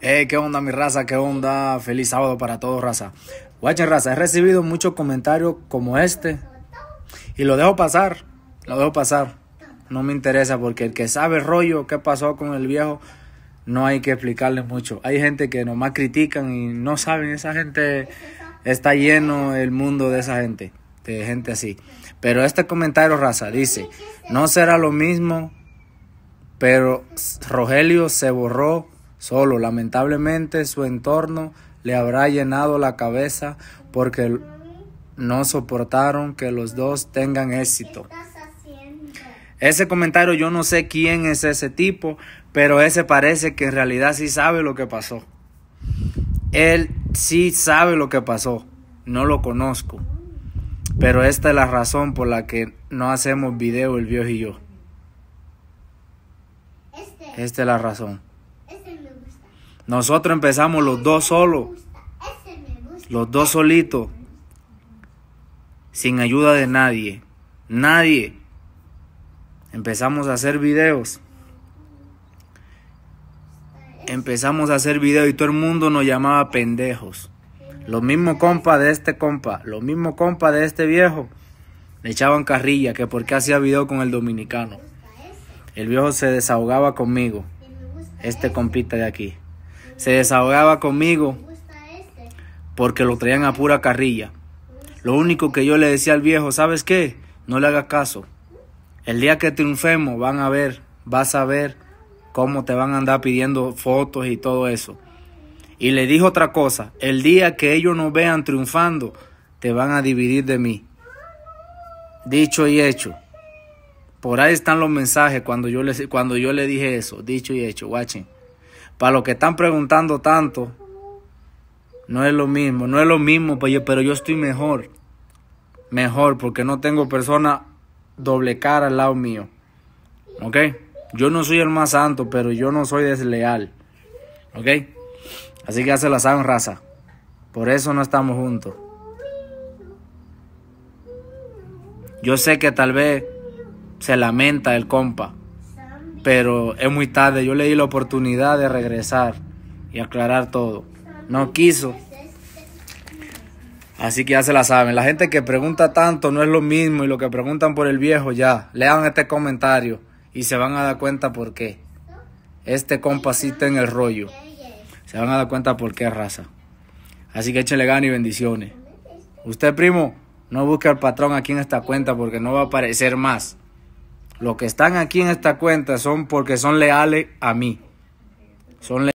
¿Qué onda mi raza? ¿Qué onda? Feliz sábado para todos, raza. guacha raza, he recibido muchos comentarios como este y lo dejo pasar, lo dejo pasar. No me interesa porque el que sabe rollo, qué pasó con el viejo, no hay que explicarles mucho. Hay gente que nomás critican y no saben, esa gente está lleno el mundo de esa gente, de gente así. Pero este comentario, raza, dice, no será lo mismo, pero Rogelio se borró solo. Lamentablemente su entorno le habrá llenado la cabeza porque no soportaron que los dos tengan éxito. Ese comentario yo no sé quién es ese tipo, pero ese parece que en realidad sí sabe lo que pasó. Él sí sabe lo que pasó, no lo conozco. Pero esta es la razón por la que no hacemos video el viejo y yo. Este. Esta es la razón. Nosotros empezamos los dos solos. Los dos solitos. Sin ayuda de nadie. Nadie. Empezamos a hacer videos. Empezamos a hacer videos y todo el mundo nos llamaba pendejos. Lo mismo compa de este compa, lo mismo compa de este viejo. Le echaban carrilla que porque hacía video con el dominicano. El viejo se desahogaba conmigo. Este compita de aquí se desahogaba conmigo este. porque lo traían a pura carrilla. Lo único que yo le decía al viejo, ¿sabes qué? No le hagas caso. El día que triunfemos van a ver, vas a ver cómo te van a andar pidiendo fotos y todo eso. Y le dijo otra cosa, el día que ellos nos vean triunfando, te van a dividir de mí. Dicho y hecho. Por ahí están los mensajes cuando yo le, cuando yo le dije eso, dicho y hecho, watching para los que están preguntando tanto, no es lo mismo, no es lo mismo, pero yo, estoy mejor. Mejor porque no tengo persona doble cara al lado mío. ¿Ok? Yo no soy el más santo, pero yo no soy desleal. ¿Ok? Así que hace la saben raza. Por eso no estamos juntos. Yo sé que tal vez se lamenta el compa pero es muy tarde. Yo le di la oportunidad de regresar y aclarar todo. No quiso. Así que ya se la saben. La gente que pregunta tanto no es lo mismo y lo que preguntan por el viejo ya. Lean este comentario y se van a dar cuenta por qué. Este compasito en el rollo. Se van a dar cuenta por qué raza. Así que échenle ganas y bendiciones. Usted, primo, no busque al patrón aquí en esta cuenta porque no va a aparecer más. Los que están aquí en esta cuenta son porque son leales a mí. Son